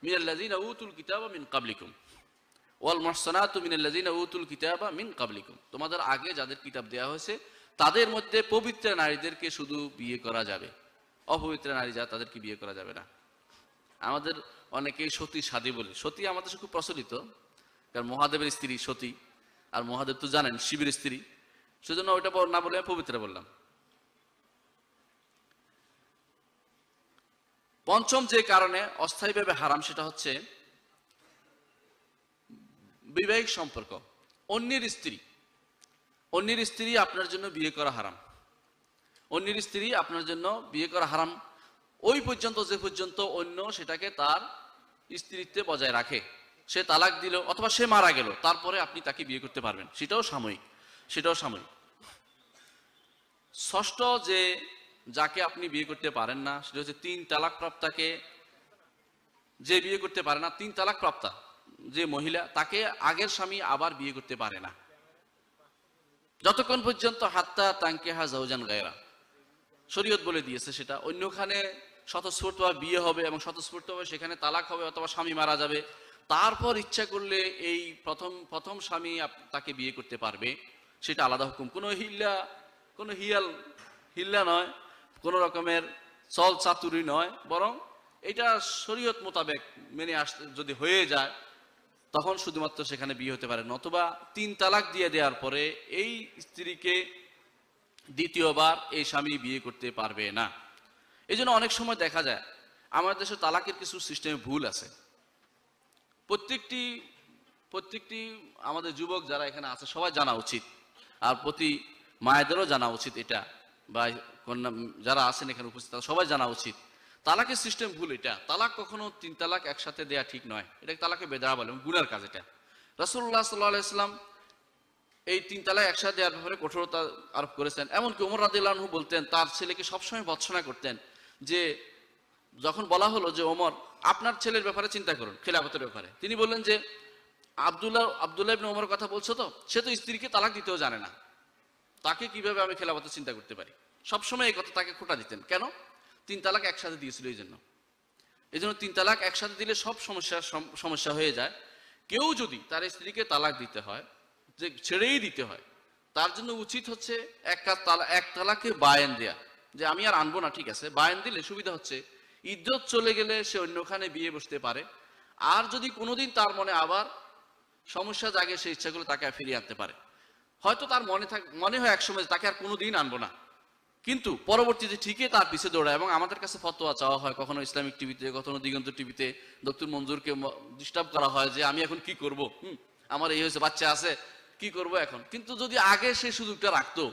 মিনাল্লাযিনা উতুল কিতাব মিন কাবলিকুম ওয়াল মহসানাতু মিনাল্লাযিনা উতুল কিতাব মিন কাবলিকুম তোমাদের আগে যাদের কিতাব দেয়া হয়েছে তাদের মধ্যে পবিত্র নারীদেরকে শুধু বিয়ে করা যাবে অপবিত্র নারী যা তাদেরকে বিয়ে করা যাবে না আমাদের অনেকেই সতী সাদী বলি সতী আমাদের খুব প্রচলিত কারণ মহাদেবের স্ত্রী সতী আর মহাদেব তো জানেন শিবের স্ত্রী সেজন্য ওইটা না বলে আমি পবিত্র বললাম পঞ্চম যে কারণে অস্থায়ীভাবে হারাম সেটা হচ্ছে বিবাহিক সম্পর্ক অন্যের স্ত্রী অন্যের স্ত্রী আপনার জন্য বিয়ে করা হারাম অন্যের স্ত্রী আপনার জন্য বিয়ে করা হারাম ওই পর্যন্ত যে পর্যন্ত অন্য সেটাকে তার স্ত্রীত্বে বজায় রাখে সে তালাক দিল অথবা সে মারা গেল তারপরে আপনি তাকে বিয়ে করতে পারবেন সেটাও সাময়িক সেটাও সাময়িক ষষ্ঠ যে যাকে আপনি বিয়ে করতে পারেন না সেটা হচ্ছে তিন তালাক প্রাপ্তাকে যে বিয়ে করতে পারে না তিন তালাক প্রাপ্তা যে মহিলা তাকে আগের স্বামী আবার বিয়ে করতে পারে না যতক্ষণ পর্যন্ত হাত্তা তাঙ্কে হাজাউজান গায়রা শরীয়ত বলে দিয়েছে সেটা অন্যখানে স্বতঃস্ফূর্তভাবে বিয়ে হবে এবং স্বতঃস্ফূর্ত হবে সেখানে তালাক হবে অথবা স্বামী মারা যাবে তারপর ইচ্ছা করলে এই প্রথম প্রথম স্বামী তাকে বিয়ে করতে পারবে সেটা আলাদা হুকুম কোনো হিল্লা কোনো হিয়াল হিল্লা নয় কোনো রকমের চল চাতুরি নয় বরং এটা শরীয়ত মোতাবেক মেনে আসতে যদি হয়ে যায় তখন শুধুমাত্র সেখানে বিয়ে হতে পারে নতবা তিন তালাক দিয়ে দেওয়ার পরে এই স্ত্রীকে দ্বিতীয়বার এই স্বামী বিয়ে করতে পারবে না এই অনেক সময় দেখা যায় আমাদের দেশে তালাকের কিছু সিস্টেমে ভুল আছে প্রত্যেকটি প্রত্যেকটি আমাদের যুবক যারা এখানে আছে সবাই জানা উচিত আর প্রতি মায়েদেরও জানা উচিত এটা বা কন্যা যারা আছেন এখানে উপস্থিত সবাই জানা উচিত তালাকের সিস্টেম ভুল এটা তালাক কখনো তিন তালাক একসাথে দেয়া ঠিক নয় এটা তালাকে বেদরা বলে গুনার কাজ এটা রাসুল্লাহ সাল্লাহ এই তিন তালাক একসাথে দেওয়ার ব্যাপারে কঠোরতা আরোপ করেছেন এমনকি ওমর রাদিল্লাহু বলতেন তার ছেলেকে সবসময় বৎসনা করতেন যে যখন বলা হলো যে ওমর আপনার ছেলের ব্যাপারে চিন্তা করুন খেলাফতের ব্যাপারে তিনি বললেন যে আবদুল্লাহ আবদুল্লাহ ইবনে ওমর কথা বলছো তো সে তো স্ত্রীকে তালাক দিতেও জানে না তাকে কিভাবে আমি খেলাফতের চিন্তা করতে পারি সবসময় এই কথা তাকে খোটা দিতেন কেন তিন তালাক একসাথে দিয়েছিল এই জন্য এই জন্য তিন তালাক একসাথে দিলে সব সমস্যা সমস্যা হয়ে যায় কেউ যদি তার স্ত্রীকে তালাক দিতে হয় যে ছেড়েই দিতে হয় তার জন্য উচিত হচ্ছে এক তালা এক তালাকে বায়ান দেয়া যে আমি আর আনবো না ঠিক আছে বায়ান দিলে সুবিধা হচ্ছে ইজ্জত চলে গেলে সে অন্যখানে বিয়ে বসতে পারে আর যদি কোনোদিন তার মনে আবার সমস্যা জাগে সে ইচ্ছাগুলো তাকে ফিরিয়ে আনতে পারে হয়তো তার মনে থাক মনে হয় একসময় তাকে আর কোনোদিন আনবো না কিন্তু পরবর্তীতে ঠিকই তার পিছে দৌড়ায় এবং আমাদের কাছে ফতোয়া চাওয়া হয় কখনো ইসলামিক টিভিতে কখনো দিগন্ত টিভিতে দক্ষিণ মঞ্জুরকে ডিস্টার্ব করা হয় যে আমি এখন কি করব হুম আমার এই হয়েছে বাচ্চা আছে কি করব এখন কিন্তু যদি আগে সে সুযোগটা রাখতো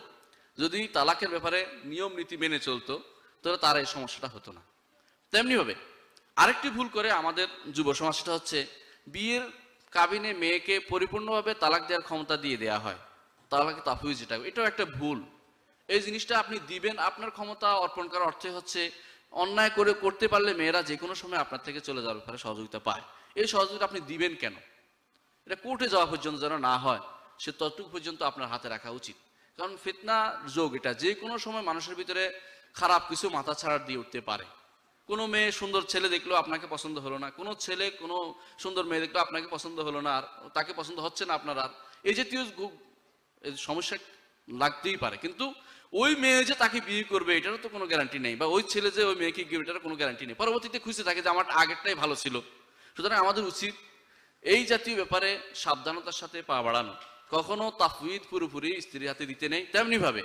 যদি তালাকের ব্যাপারে নিয়ম নীতি মেনে চলতো তাহলে তার এই সমস্যাটা হতো না তেমনিভাবে আরেকটি ভুল করে আমাদের যুব সমাজটা হচ্ছে বিয়ের কাবিনে মেয়েকে পরিপূর্ণভাবে তালাক দেওয়ার ক্ষমতা দিয়ে দেয়া হয় তালাকে তাফুজ যেটা এটাও একটা ভুল এই জিনিসটা আপনি দিবেন আপনার ক্ষমতা অর্পণ করার অর্থে হচ্ছে অন্যায় করে করতে পারলে মেয়েরা যে কোনো সময় আপনার থেকে চলে যাওয়ার ব্যাপারে সহযোগিতা পায় এই সহযোগিতা আপনি দিবেন কেন এটা কোর্টে যাওয়া পর্যন্ত যেন না হয় সে ততটুকু পর্যন্ত আপনার হাতে রাখা উচিত কারণ ফিতনা যোগ এটা যে কোনো সময় মানুষের ভিতরে খারাপ কিছু মাথা ছাড়া দিয়ে উঠতে পারে কোনো মেয়ে সুন্দর ছেলে দেখলো আপনাকে পছন্দ হলো না কোনো ছেলে কোনো সুন্দর মেয়ে দেখলো আপনাকে পছন্দ হলো না আর তাকে পছন্দ হচ্ছে না আপনার আর এই জাতীয় সমস্যা লাগতেই পারে কিন্তু ওই মেয়ে যে তাকে বিয়ে করবে এটারও তো কোনো গ্যারান্টি নেই বা ওই ছেলে যে ওই মেয়েকে গিয়ে এটার কোনো গ্যারান্টি নেই পরবর্তীতে খুশি থাকে যে আমার আগেরটাই ভালো ছিল সুতরাং আমাদের উচিত এই জাতীয় ব্যাপারে সাবধানতার সাথে পা বাড়ানো কখনো তাফুইদ পুরোপুরি স্ত্রীর হাতে দিতে নেই তেমনিভাবে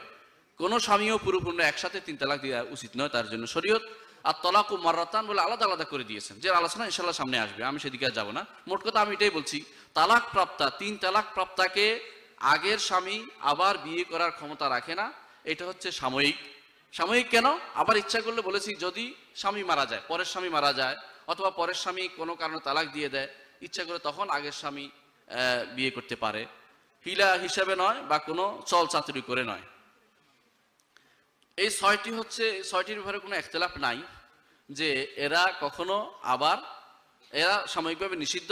কোনো স্বামীও পুরোপূর্ণ একসাথে তিন তালাক দেওয়া উচিত নয় তার জন্য শরীয়ত আর তলাক ও মারাতান বলে আলাদা আলাদা করে দিয়েছেন যে আলোচনা ইনশাল্লাহ সামনে আসবে আমি সেদিকে যাব না মোট কথা আমি এটাই বলছি তালাক প্রাপ্তা তিন তালাক প্রাপ্তাকে আগের স্বামী আবার বিয়ে করার ক্ষমতা রাখে না এটা হচ্ছে সাময়িক সাময়িক কেন আবার ইচ্ছা করলে বলেছি যদি স্বামী মারা যায় পরের স্বামী মারা যায় অথবা পরের স্বামী কোনো কারণে তালাক দিয়ে দেয় ইচ্ছা করে তখন আগের স্বামী বিয়ে করতে পারে হিলা হিসাবে নয় বা কোনো চল চাতুরি করে নয় এই ছয়টি হচ্ছে ছয়টির ব্যাপারে কোনো একতলাপ নাই যে এরা কখনো আবার এরা সাময়িকভাবে নিষিদ্ধ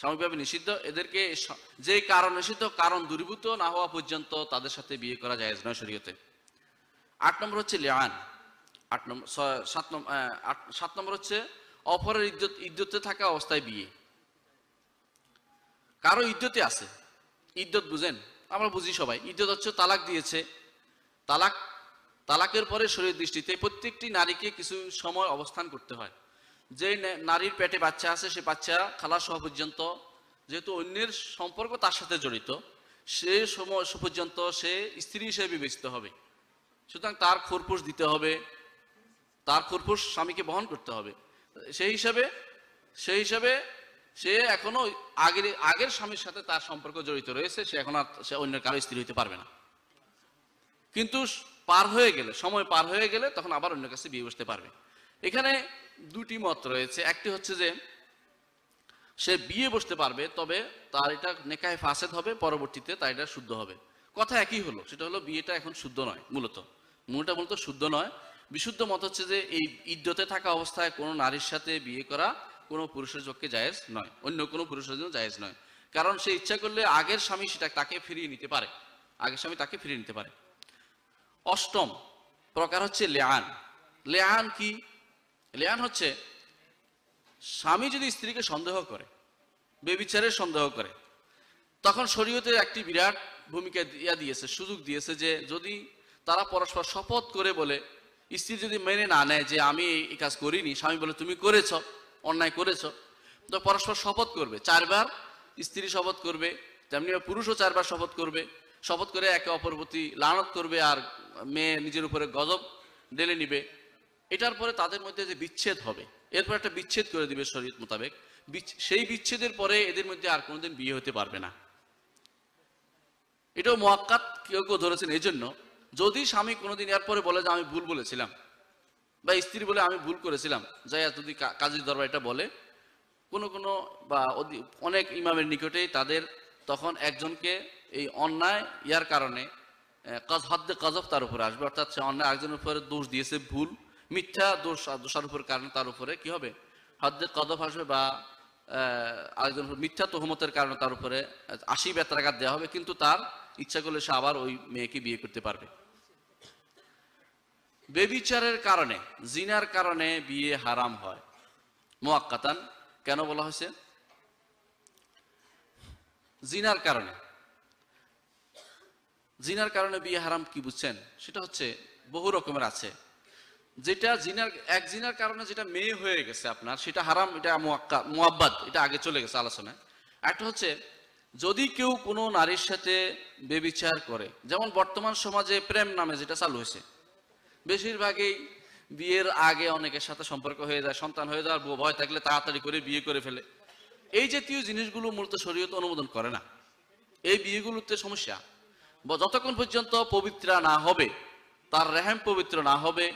সাময়িকভাবে নিষিদ্ধ এদেরকে যে কারণ নিষিদ্ধ কারণ দূরীভূত না হওয়া পর্যন্ত তাদের সাথে বিয়ে করা যায় নয় শরীয়তে আট নম্বর হচ্ছে লেহান আট নম্বর সাত নম্বর সাত নম্বর হচ্ছে অপরের ইদ্যুৎ ইদ্যুতে থাকা অবস্থায় বিয়ে কারো ইদ্যুতে আছে ইদ্যুৎ বুঝেন আমরা বুঝি সবাই ইদ্যুৎ হচ্ছে তালাক দিয়েছে তালাক তালাকের পরে শরীর দৃষ্টিতে প্রত্যেকটি নারীকে কিছু সময় অবস্থান করতে হয় যে নারীর পেটে বাচ্চা আছে সে বাচ্চা খালাস হওয়া পর্যন্ত যেহেতু অন্যের সম্পর্ক তার সাথে জড়িত সে সময় পর্যন্ত সে স্ত্রী হিসেবে বিবেচিত হবে সুতরাং তার খোরপোশ দিতে হবে তার খোরপোশ স্বামীকে বহন করতে হবে সেই হিসাবে সেই হিসাবে সে এখনো আগের আগের স্বামীর সাথে তার সম্পর্ক জড়িত রয়েছে সে এখন আর সে অন্যের কারো স্ত্রী হইতে পারবে না কিন্তু পার হয়ে গেলে সময় পার হয়ে গেলে তখন আবার অন্যের কাছে বিয়ে বসতে পারবে এখানে দুটি মত রয়েছে একটি হচ্ছে যে সে বিয়ে বসতে পারবে তবে তার এটা নেকায় ফাসেদ হবে পরবর্তীতে তার এটা শুদ্ধ হবে কথা একই হলো সেটা হলো বিয়েটা এখন শুদ্ধ নয় মূলত মূলটা মূলত শুদ্ধ নয় বিশুদ্ধ মত হচ্ছে যে এই ইদ্যতে থাকা অবস্থায় কোনো নারীর সাথে বিয়ে করা কোনো পুরুষের চোখকে জায়েজ নয় অন্য কোনো পুরুষের জন্য জায়েজ নয় কারণ সে ইচ্ছা করলে আগের স্বামী সেটা তাকে ফিরিয়ে নিতে পারে আগের স্বামী তাকে ফিরিয়ে নিতে পারে অষ্টম প্রকার হচ্ছে লেয়ান লেয়ান কি লিয়ান হচ্ছে স্বামী যদি স্ত্রীকে সন্দেহ করে বেবিচারে সন্দেহ করে তখন শরীয়তে একটি বিরাট ভূমিকা ইয়া দিয়েছে সুযোগ দিয়েছে যে যদি তারা পরস্পর শপথ করে বলে স্ত্রী যদি মেনে না নেয় যে আমি এই কাজ করিনি স্বামী বলে তুমি করেছ অন্যায় করেছ তো পরস্পর শপথ করবে চারবার স্ত্রী শপথ করবে তেমনি পুরুষও চারবার শপথ করবে শপথ করে একে অপর প্রতি লানত করবে আর মেয়ে নিজের উপরে গজব ডেলে নিবে এটার পরে তাদের মধ্যে যে বিচ্ছেদ হবে এরপর একটা বিচ্ছেদ করে দিবে শরীর মোতাবেক সেই বিচ্ছেদের পরে এদের মধ্যে আর কোনোদিন বিয়ে হতে পারবে না এটাও মহাক্কাত কেউ কেউ ধরেছেন এই জন্য যদি স্বামী কোনোদিন এরপরে বলে যে আমি ভুল বলেছিলাম বা স্ত্রী বলে আমি ভুল করেছিলাম যাই যদি কাজের দরবার এটা বলে কোনো কোনো বা অনেক ইমামের নিকটেই তাদের তখন একজনকে এই অন্যায় ইয়ার কারণে কাজ দিয়ে কাজফ তার উপরে আসবে অর্থাৎ সে অন্যায় একজনের উপরে দোষ দিয়েছে ভুল মিথ্যা দোষ দোষারোপের কারণে তার উপরে কি হবে হদ্দে কদফ আসবে বা আরেকজন মিথ্যা তহমতের কারণে তার উপরে আশি বেতারাঘাত দেওয়া হবে কিন্তু তার ইচ্ছা করলে সে আবার ওই মেয়েকে বিয়ে করতে পারবে বেবিচারের কারণে জিনার কারণে বিয়ে হারাম হয় মোয়াক্কাতান কেন বলা হয়েছে জিনার কারণে জিনার কারণে বিয়ে হারাম কি বুঝছেন সেটা হচ্ছে বহু রকমের আছে যেটা জিনার এক জিনার কারণে যেটা মেয়ে হয়ে গেছে আপনার সেটা হারাম এটা মোয়াব্বাদ এটা আগে চলে গেছে আলোচনায় একটা হচ্ছে যদি কেউ কোনো নারীর সাথে বেবিচার করে যেমন বর্তমান সমাজে প্রেম নামে যেটা চালু হয়েছে বেশিরভাগই বিয়ের আগে অনেকের সাথে সম্পর্ক হয়ে যায় সন্তান হয়ে যাওয়ার ভয় থাকলে তাড়াতাড়ি করে বিয়ে করে ফেলে এই জাতীয় জিনিসগুলো মূলত শরীয়ত অনুমোদন করে না এই বিয়েগুলোতে সমস্যা যতক্ষণ পর্যন্ত পবিত্রা না হবে তার রেহেম পবিত্র না হবে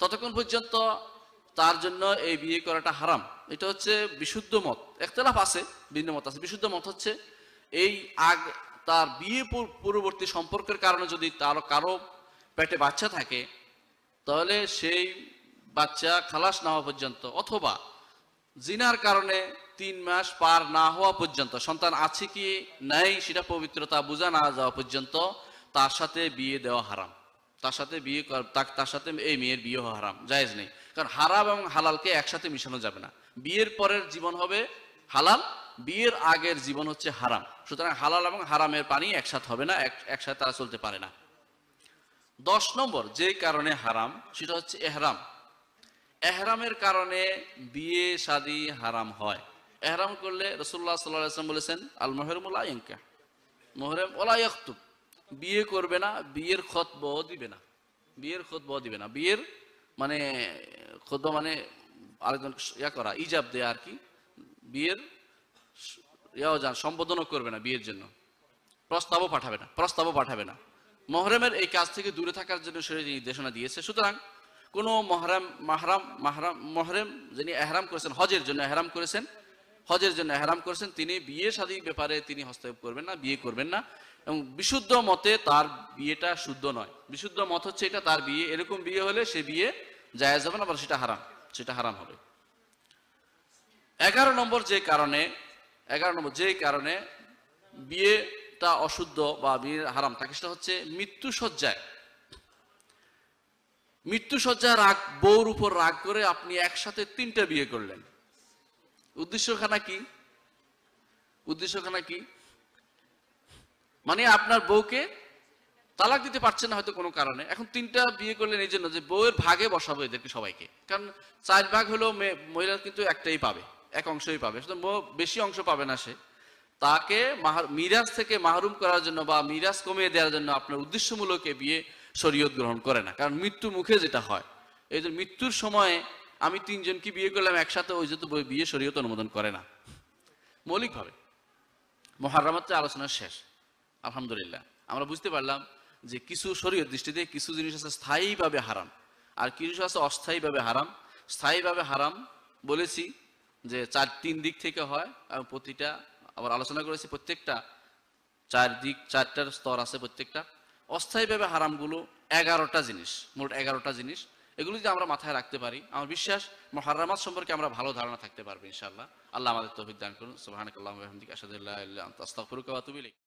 ততক্ষণ পর্যন্ত তার জন্য এই বিয়ে করাটা হারাম এটা হচ্ছে বিশুদ্ধ মত একতলাফ আছে ভিন্ন মত আছে বিশুদ্ধ মত হচ্ছে এই আগ তার বিয়ে পূর্ববর্তী সম্পর্কের কারণে যদি তার কারো পেটে বাচ্চা থাকে তাহলে সেই বাচ্চা খালাস না হওয়া পর্যন্ত অথবা জিনার কারণে তিন মাস পার না হওয়া পর্যন্ত সন্তান আছে কি নাই সেটা পবিত্রতা বোঝা না যাওয়া পর্যন্ত তার সাথে বিয়ে দেওয়া হারাম তার সাথে বিয়ে তার সাথে এই মেয়ের বিয়ে হওয়া হারাম জায়েজ নেই কারণ হারাম এবং হালালকে একসাথে মিশানো যাবে না বিয়ের পরের জীবন হবে হালাল বিয়ের আগের জীবন হচ্ছে হারাম সুতরাং হালাল এবং হারামের পানি একসাথে হবে না একসাথে তারা চলতে পারে না দশ নম্বর যে কারণে হারাম সেটা হচ্ছে এহরাম এহরামের কারণে বিয়ে সাদি হারাম হয় এহরাম করলে রসুল্লাহ সাল্লাহ বলেছেন আল মোহরমুল্লাহ মোহরম ওলা ইয়ুব বিয়ে করবে না বিয়ের খতব দিবে না বিয়ের খতব দিবে না বিয়ের মানে খত মানে আরেকজন ইয়া করা ইজাব দেয় আর কি বিয়ের ইয়াও যান সম্বোধনও করবে না বিয়ের জন্য প্রস্তাবও পাঠাবে না প্রস্তাবও পাঠাবে না মহরমের এই কাজ থেকে দূরে থাকার জন্য সে নির্দেশনা দিয়েছে সুতরাং কোনো মহরাম মাহরাম মাহরাম মহরম যিনি এহরাম করেছেন হজের জন্য এহরাম করেছেন হজের জন্য এহরাম করেছেন তিনি বিয়ে শাদীর ব্যাপারে তিনি হস্তক্ষেপ করবেন না বিয়ে করবেন না এবং বিশুদ্ধ মতে তার বিয়েটা শুদ্ধ নয় বিশুদ্ধ মত হচ্ছে এটা তার বিয়ে এরকম বিয়ে হলে সে বিয়ে যায় যাবে না আবার সেটা হারাম সেটা হারাম হবে এগারো নম্বর যে কারণে এগারো নম্বর যে কারণে বিয়েটা অশুদ্ধ বা বিয়ে হারাম থাকে সেটা হচ্ছে মৃত্যু সজ্জায় মৃত্যু সজ্জায় রাগ বউর উপর রাগ করে আপনি একসাথে তিনটা বিয়ে করলেন উদ্দেশ্যখানা কি উদ্দেশ্যখানা কি মানে আপনার বউকে তালাক দিতে পারছে না হয়তো কোনো কারণে এখন তিনটা বিয়ে করলেন এই জন্য যে বউয়ের ভাগে বসাবো এদেরকে সবাইকে কারণ চার ভাগ হলো মহিলা কিন্তু একটাই পাবে এক অংশই পাবে শুধু বেশি অংশ পাবে না সে তাকে মিরাজ থেকে মাহরুম করার জন্য বা মিরাজ কমিয়ে দেওয়ার জন্য আপনার উদ্দেশ্যমূলক বিয়ে শরীয়ত গ্রহণ করে না কারণ মৃত্যু মুখে যেটা হয় এই যে মৃত্যুর সময়ে আমি তিনজনকে বিয়ে করলাম একসাথে ওই যে বিয়ে শরীয়ত অনুমোদন করে না মৌলিকভাবে মহারামাত্রে আলোচনা শেষ আলহামদুলিল্লাহ আমরা বুঝতে পারলাম যে কিছু শরীয়ত দৃষ্টিতে কিছু জিনিস আছে স্থায়ীভাবে হারাম আর কিছু আছে অস্থায়ীভাবে হারাম স্থায়ীভাবে হারাম বলেছি যে চার তিন দিক থেকে হয় প্রতিটা আবার আলোচনা করেছি প্রত্যেকটা চার দিক চারটার স্তর আছে প্রত্যেকটা অস্থায়ীভাবে হারামগুলো এগারোটা জিনিস মোট এগারোটা জিনিস এগুলো যদি আমরা মাথায় রাখতে পারি আমার বিশ্বাস মহারামাত সম্পর্কে আমরা ভালো ধারণা থাকতে পারবো ইনশাআল্লাহ আল্লাহ আমাদের তৌফিক দান করুন সুবাহ আসাদুল্লাহ আস্তাফরুকা তুবিলিক